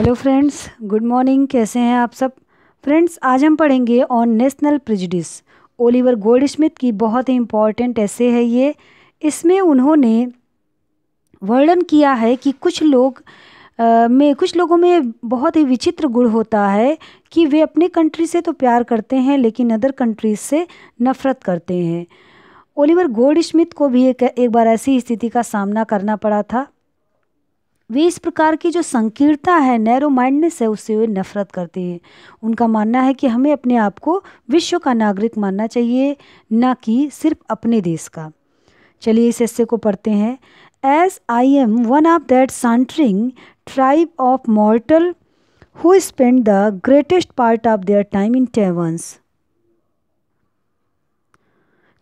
Hello friends good morning कैसे हैं आप सब फ्रेंड्स आज हम पढ़ेंगे on national prejudice Oliver Goldsmith की बहुत ही इम्पॉर्टेंट ऐसे है ये इसमें उन्होंने वर्णन किया है कि कुछ लोग आ, में कुछ लोगों में बहुत ही विचित्र गुण होता है कि वे अपने कंट्री से तो प्यार करते हैं लेकिन अदर कंट्रीज से नफ़रत करते हैं ओलिवर गोल्ड स्मिथ को भी एक, एक बार ऐसी स्थिति का सामना करना पड़ा था वे इस प्रकार की जो संकीर्णता है नैरो माइंडनेस है उससे वे नफरत करते हैं उनका मानना है कि हमें अपने आप को विश्व का नागरिक मानना चाहिए न कि सिर्फ अपने देश का चलिए इस हिस्से को पढ़ते हैं as I am one of that sauntering tribe of mortal who spend the greatest part of their time in taverns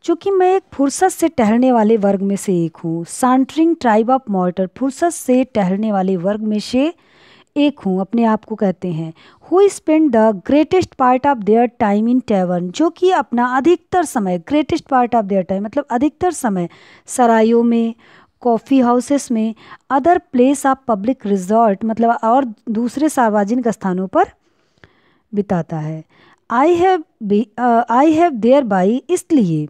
चूँकि मैं एक फुर्सत से टहलने वाले वर्ग में से एक हूँ सांट्रिंग ट्राइब ऑफ मॉर्टर फुर्सत से टहलने वाले वर्ग में से एक हूँ अपने आप को कहते हैं who spend the greatest part of their time in tavern जो कि अपना अधिकतर समय greatest part of their time मतलब अधिकतर समय सरायों में कॉफ़ी हाउसेस में other place of public resort मतलब और दूसरे सार्वजनिक स्थानों पर बिताता है I have I have thereby इसलिए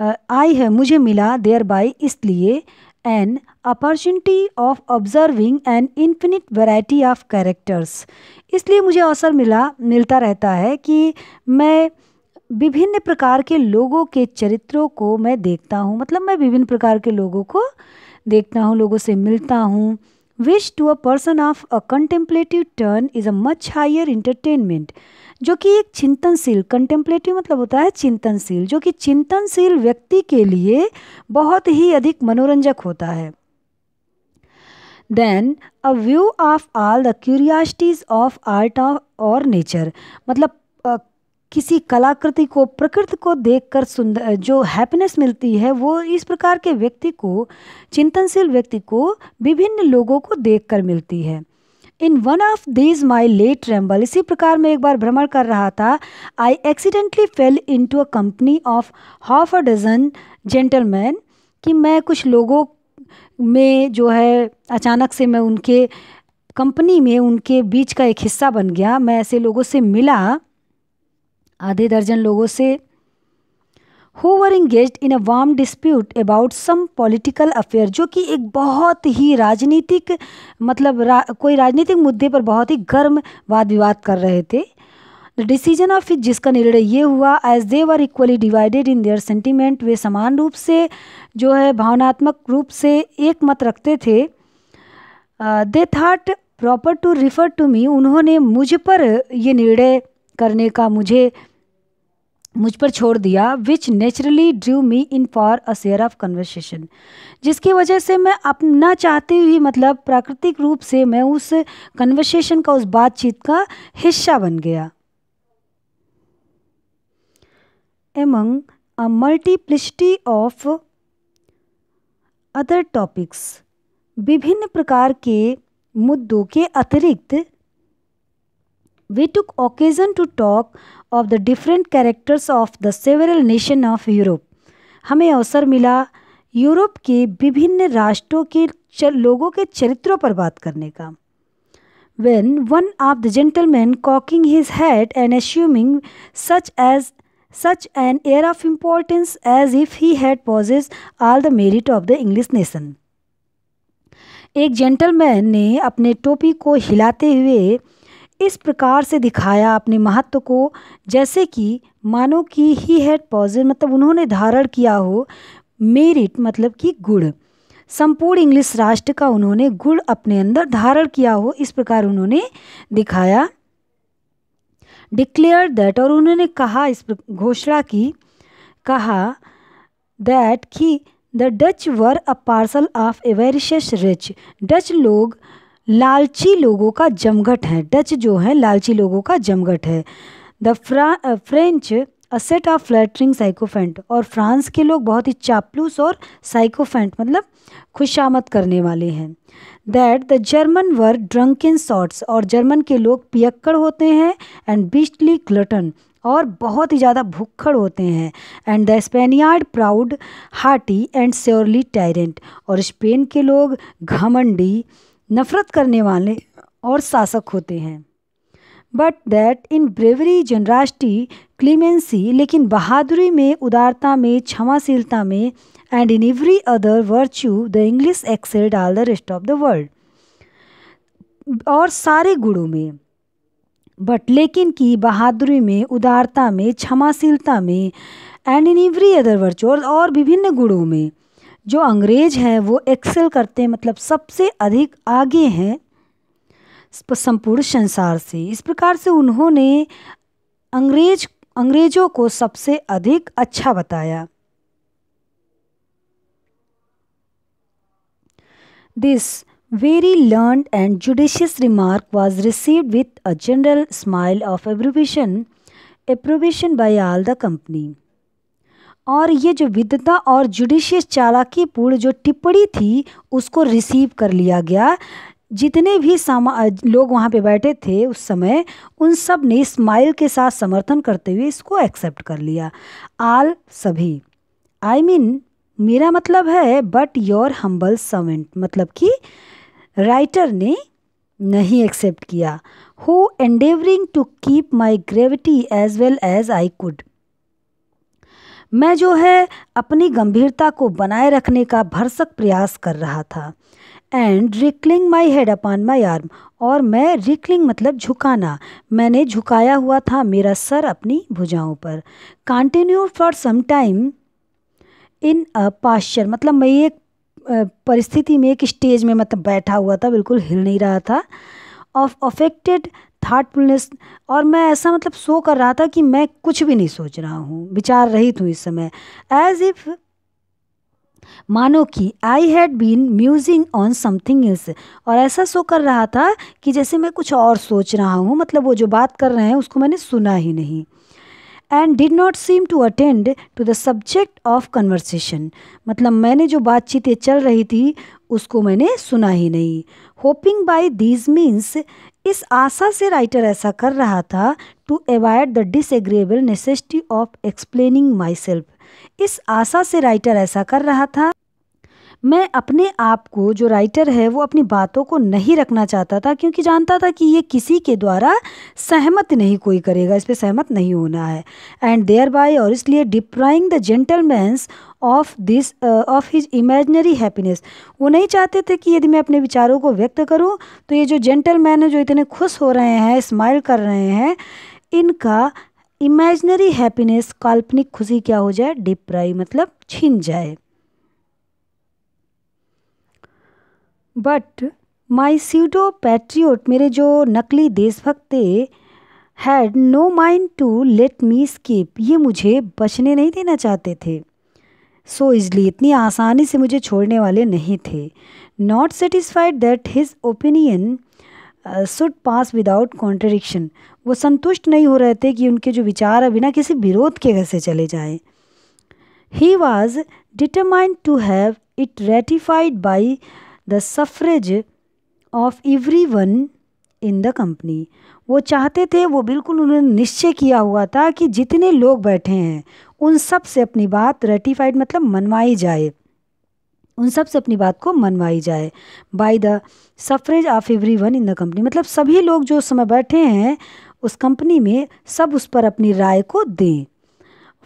आई है मुझे मिला देयर बाई इसलिए an opportunity of observing an infinite variety of characters इसलिए मुझे अवसर मिला मिलता रहता है कि मैं विभिन्न प्रकार के लोगों के चरित्रों को मैं देखता हूँ मतलब मैं विभिन्न प्रकार के लोगों को देखता हूँ लोगों से मिलता हूँ which to a person of a contemplative turn is a much higher entertainment जो कि एक चिंतनशील कंटेम्पलेटिव मतलब होता है चिंतनशील जो कि चिंतनशील व्यक्ति के लिए बहुत ही अधिक मनोरंजक होता है than a view of all the curiosities of art और नेचर मतलब uh, किसी कलाकृति को प्रकृति को देखकर सुंदर जो हैप्पीनेस मिलती है वो इस प्रकार के व्यक्ति को चिंतनशील व्यक्ति को विभिन्न लोगों को देखकर मिलती है in one of these my late rambles इसी प्रकार मैं एक बार भ्रमण कर रहा था I accidentally fell into a company of half a dozen gentleman कि मैं कुछ लोगों में जो है अचानक से मैं उनके कंपनी में उनके बीच का एक हिस्सा बन गया मैं ऐसे लोगों से मिला आधे दर्जन लोगों से who were engaged in a warm dispute about some political affair जो कि एक बहुत ही राजनीतिक मतलब रा, कोई राजनीतिक मुद्दे पर बहुत ही गर्म वाद विवाद कर रहे थे द डिसीजन ऑफ इट जिसका निर्णय ये हुआ as they were equally divided in their sentiment वे समान रूप से जो है भावनात्मक रूप से एक मत रखते थे they thought proper to refer to me उन्होंने मुझ पर ये निर्णय करने का मुझे मुझ पर छोड़ दिया which naturally drew me in for a share of conversation जिसकी वजह से मैं अपना चाहते हुई मतलब प्राकृतिक रूप से मैं उस कन्वर्सेशन का उस बातचीत का हिस्सा बन गया among a multiplicity of other topics विभिन्न प्रकार के मुद्दों के अतिरिक्त we took occasion to talk of the different characters of the several nation of Europe. हमें अवसर मिला यूरोप के विभिन्न राष्ट्रों के लोगों के चरित्रों पर बात करने का when one of the gentlemen cocking his head and assuming such as such an air of importance as if he had possessed all the merit of the english nation एक जेंटलमैन ने अपने टोपी को हिलाते हुए इस प्रकार से दिखाया अपने महत्व को जैसे कि मानो कि ही हैड पॉजिटिव मतलब उन्होंने धारण किया हो मेरिट मतलब कि गुड़ संपूर्ण इंग्लिश राष्ट्र का उन्होंने गुण अपने अंदर धारण किया हो इस प्रकार उन्होंने दिखाया डिक्लेयर दैट और उन्होंने कहा इस घोषणा की कहा दैट कि the Dutch were a parcel of avaricious rich Dutch लोग लालची लोगों का जमघट है डच जो है लालची लोगों का जमघट है the French a set of flattering sycophant और फ्रांस के लोग बहुत ही चापलूस और साइकोफेंट मतलब खुशामद करने वाले हैं that the German were drunk in shorts और जर्मन के लोग पियक्कड़ होते हैं एंड बीस्टली ग्लटन और बहुत ही ज़्यादा भूखड़ होते हैं and the Spaniard proud haughty and surly tyrant और स्पेन के लोग घमंडी नफरत करने वाले और शासक होते हैं but that in bravery generosity clemency लेकिन बहादुरी में उदारता में क्षमाशीलता में and in every other virtue the English excelled all the rest of the world और सारे गुणों में बट लेकिन की बहादुरी में उदारता में क्षमाशीलता में and in every other virtue और विभिन्न गुणों में जो अंग्रेज हैं वो एक्सेल करते हैं मतलब सबसे अधिक आगे हैं संपूर्ण संसार से इस प्रकार से उन्होंने अंग्रेज अंग्रेजों को सबसे अधिक अच्छा बताया this very learned and judicious remark was received with a general smile of approbation approbation by all the company और ये जो विद्वता और जुडिशियस चालाकीपूर्ण जो टिप्पणी थी उसको रिसीव कर लिया गया जितने भी सामा लोग वहाँ पे बैठे थे उस समय उन सब ने स्माइल के साथ समर्थन करते हुए इसको एक्सेप्ट कर लिया आल सभी आई I मीन mean, मेरा मतलब है बट योर हम्बल सर्वेंट मतलब कि राइटर ने नहीं एक्सेप्ट किया who endeavouring to keep my gravity as well as I could मैं जो है अपनी गंभीरता को बनाए रखने का भरसक प्रयास कर रहा था and reclining my head upon my arm और मैं रिकलिंग मतलब झुकाना मैंने झुकाया हुआ था मेरा सर अपनी भुजाओं पर continue for some time in a posture मतलब मैं एक परिस्थिति में एक स्टेज में मतलब बैठा हुआ था बिल्कुल हिल नहीं रहा था ऑफ अफेक्टेड थाटफुलनेस और मैं ऐसा मतलब शो कर रहा था कि मैं कुछ भी नहीं सोच रहा हूँ विचार रहित हूँ इस समय एज इफ़ मानो कि I had been musing on something else और ऐसा शो कर रहा था कि जैसे मैं कुछ और सोच रहा हूँ मतलब वो जो बात कर रहे हैं उसको मैंने सुना ही नहीं and did not seem to attend to the subject of conversation मतलब मैंने जो बातचीतें चल रही थी उसको मैंने सुना ही नहीं होपिंग बाई दीज मीन्स इस आशा से राइटर ऐसा कर रहा था to avoid the disagreeable necessity of explaining myself इस आशा से राइटर ऐसा कर रहा था मैं अपने आप को जो राइटर है वो अपनी बातों को नहीं रखना चाहता था क्योंकि जानता था कि ये किसी के द्वारा सहमत नहीं कोई करेगा इस पर सहमत नहीं होना है एंड देयर बाय और इसलिए depriving the gentleman's of this of his imaginary happiness वो नहीं चाहते थे कि यदि मैं अपने विचारों को व्यक्त करूँ तो ये जो जेंटलमैन है जो इतने खुश हो रहे हैं स्माइल कर रहे हैं इनका इमेजनरी हैप्पीनेस काल्पनिक खुशी क्या हो जाए डिप्राई मतलब छिन जाए बट माई सीडो पैट्रियोट मेरे जो नकली देशभक्त थे had no mind to let me escape ये मुझे बचने नहीं देना चाहते थे सो so, इसलिए इतनी आसानी से मुझे छोड़ने वाले नहीं थे not satisfied that his opinion should pass without contradiction वो संतुष्ट नहीं हो रहे थे कि उनके जो विचार है बिना किसी विरोध के कैसे चले जाए he was determined to have it ratified by the suffrage of every one in the company वो चाहते थे वो बिल्कुल उन्होंने निश्चय किया हुआ था कि जितने लोग बैठे हैं उन सब से अपनी बात रेटिफाइड मतलब मनवाई जाए उन सब से अपनी बात को मनवाई जाए by the suffrage of every one in the company मतलब सभी लोग जो उस समय बैठे हैं उस कंपनी में सब उस पर अपनी राय को दें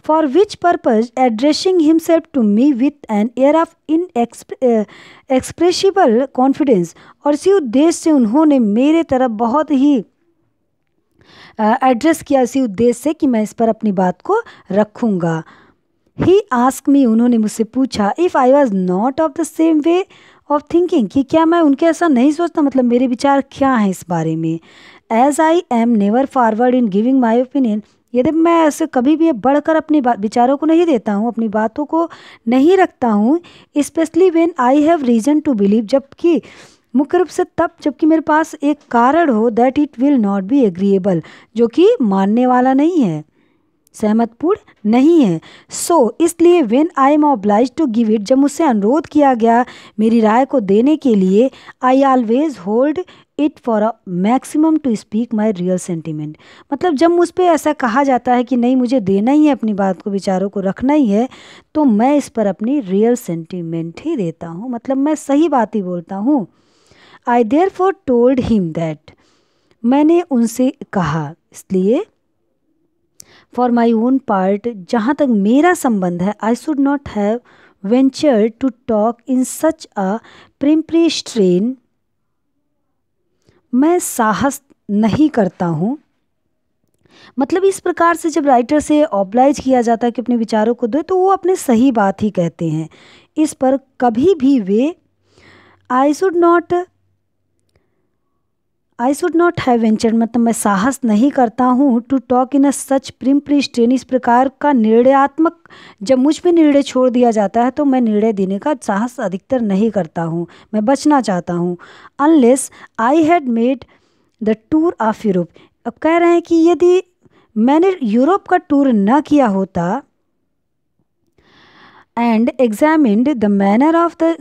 for which purpose addressing himself to me with an air of inexpressible confidence और इसी उद्देश्य से उन्होंने मेरे तरफ बहुत ही एड्रेस uh, किया इसी उद्देश्य से कि मैं इस पर अपनी बात को रखूँगा ही आस्क मी उन्होंने मुझसे पूछा if I was not of the same way of thinking कि क्या मैं उनके ऐसा नहीं सोचता मतलब मेरे विचार क्या हैं इस बारे में as I am never forward in giving my opinion यदि मैं ऐसे कभी भी बढ़कर अपने विचारों को नहीं देता हूँ अपनी बातों को नहीं रखता हूँ especially when I have reason to believe जबकि मुख्य रूप से तब जबकि मेरे पास एक कारण हो that it will not be agreeable जो कि मानने वाला नहीं है सहमतपूर्ण नहीं है सो so, इसलिए when I am obliged to give it जब मुझसे अनुरोध किया गया मेरी राय को देने के लिए I always hold it for a maximum to speak my real sentiment मतलब जब मुझ पर ऐसा कहा जाता है कि नहीं मुझे देना ही है अपनी बात को विचारों को रखना ही है तो मैं इस पर अपनी रियल सेंटिमेंट ही देता हूँ मतलब मैं सही बात ही बोलता हूँ I therefore told him that मैंने उनसे कहा इसलिए फॉर माई ओन पार्ट जहाँ तक मेरा संबंध है I should not have venture to talk in such a peremptory strain मैं साहस नहीं करता हूँ मतलब इस प्रकार से जब राइटर से ऑब्लाइज किया जाता है कि अपने विचारों को दे तो वो अपने सही बात ही कहते हैं इस पर कभी भी वे I should not I should not have venture मतलब मैं साहस नहीं करता हूँ to talk in a such peremptory प्रिस्टेन इस प्रकार का निर्णयात्मक जब मुझ पर निर्णय छोड़ दिया जाता है तो मैं निर्णय देने का साहस अधिकतर नहीं करता हूँ मैं बचना चाहता हूँ unless I had made the tour of Europe अब कह रहे हैं कि यदि मैंने यूरोप का टूर न किया होता and examined the manner of the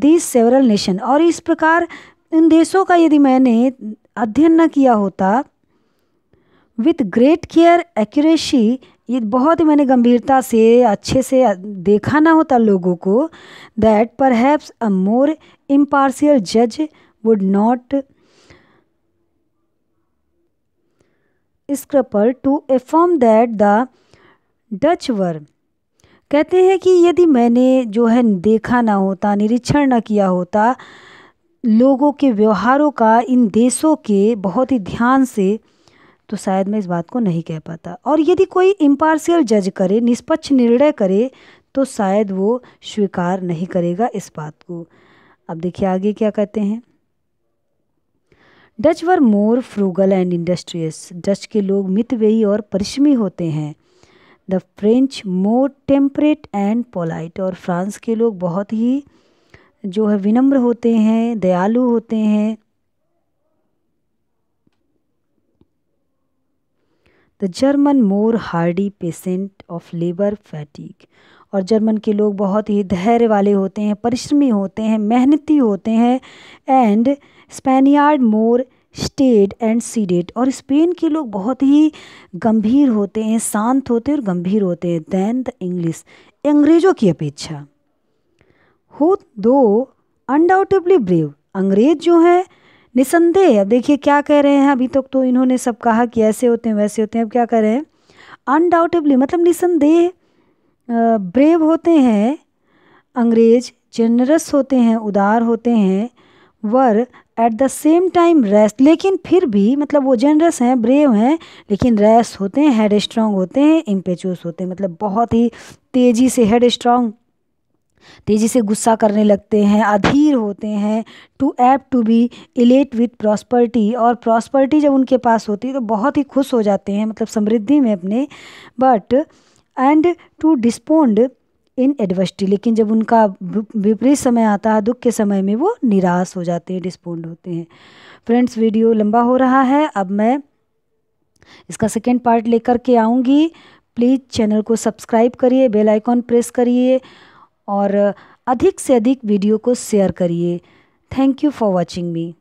these several nation और इस प्रकार इन देशों का यदि मैंने अध्ययन न किया होता विथ ग्रेट केयर एक्यूरेसी ये बहुत ही मैंने गंभीरता से अच्छे से देखा ना होता लोगों को that perhaps a more impartial जज would not scruple to affirm that the Dutch were कहते हैं कि यदि मैंने जो है देखा ना होता निरीक्षण ना किया होता लोगों के व्यवहारों का इन देशों के बहुत ही ध्यान से तो शायद मैं इस बात को नहीं कह पाता और यदि कोई इम्पार्शियल जज करे निष्पक्ष निर्णय करे तो शायद वो स्वीकार नहीं करेगा इस बात को अब देखिए आगे क्या कहते हैं Dutch were more frugal and industrious Dutch के लोग मितव्ययी और परिश्रमी होते हैं the French more temperate and polite और फ्रांस के लोग बहुत ही जो है विनम्र होते हैं दयालु होते हैं the German more hardy patient of labour fatigue और जर्मन के लोग बहुत ही धैर्य वाले होते हैं परिश्रमी होते हैं मेहनती होते हैं and Spaniard more staid and sedate और स्पेन के लोग बहुत ही गंभीर होते हैं शांत होते हैं और गंभीर होते हैं दैन द इंग्लिश अंग्रेज़ों की अपेक्षा हो दो अनडाउटेबली ब्रेव अंग्रेज जो हैं निसंदेह अब देखिए क्या कह रहे हैं अभी तक तो, तो इन्होंने सब कहा कि ऐसे होते हैं वैसे होते हैं अब क्या कह रहे हैं अनडाउटेबली मतलब निसंदेह ब्रेव होते हैं अंग्रेज जेनरस होते हैं उदार होते हैं were at the same time rest लेकिन फिर भी मतलब वो जेनरस हैं ब्रेव हैं लेकिन रेस्ट होते हैं हेड स्ट्रांग होते हैं इम्पेचुअस होते हैं मतलब बहुत ही तेज़ी से हेड स्ट्रांग तेज़ी से गुस्सा करने लगते हैं अधीर होते हैं too apt to be elated with prosperity और प्रॉस्पर्टी जब उनके पास होती है तो बहुत ही खुश हो जाते हैं मतलब समृद्धि में अपने but and to despond in adversity लेकिन जब उनका विपरीत समय आता है दुख के समय में वो निराश हो जाते हैं डिस्पोंड होते हैं फ्रेंड्स वीडियो लंबा हो रहा है अब मैं इसका सेकेंड पार्ट लेकर के आऊँगी प्लीज़ चैनल को सब्सक्राइब करिए बेल आइकॉन प्रेस करिए और अधिक से अधिक वीडियो को शेयर करिए thank you for watching me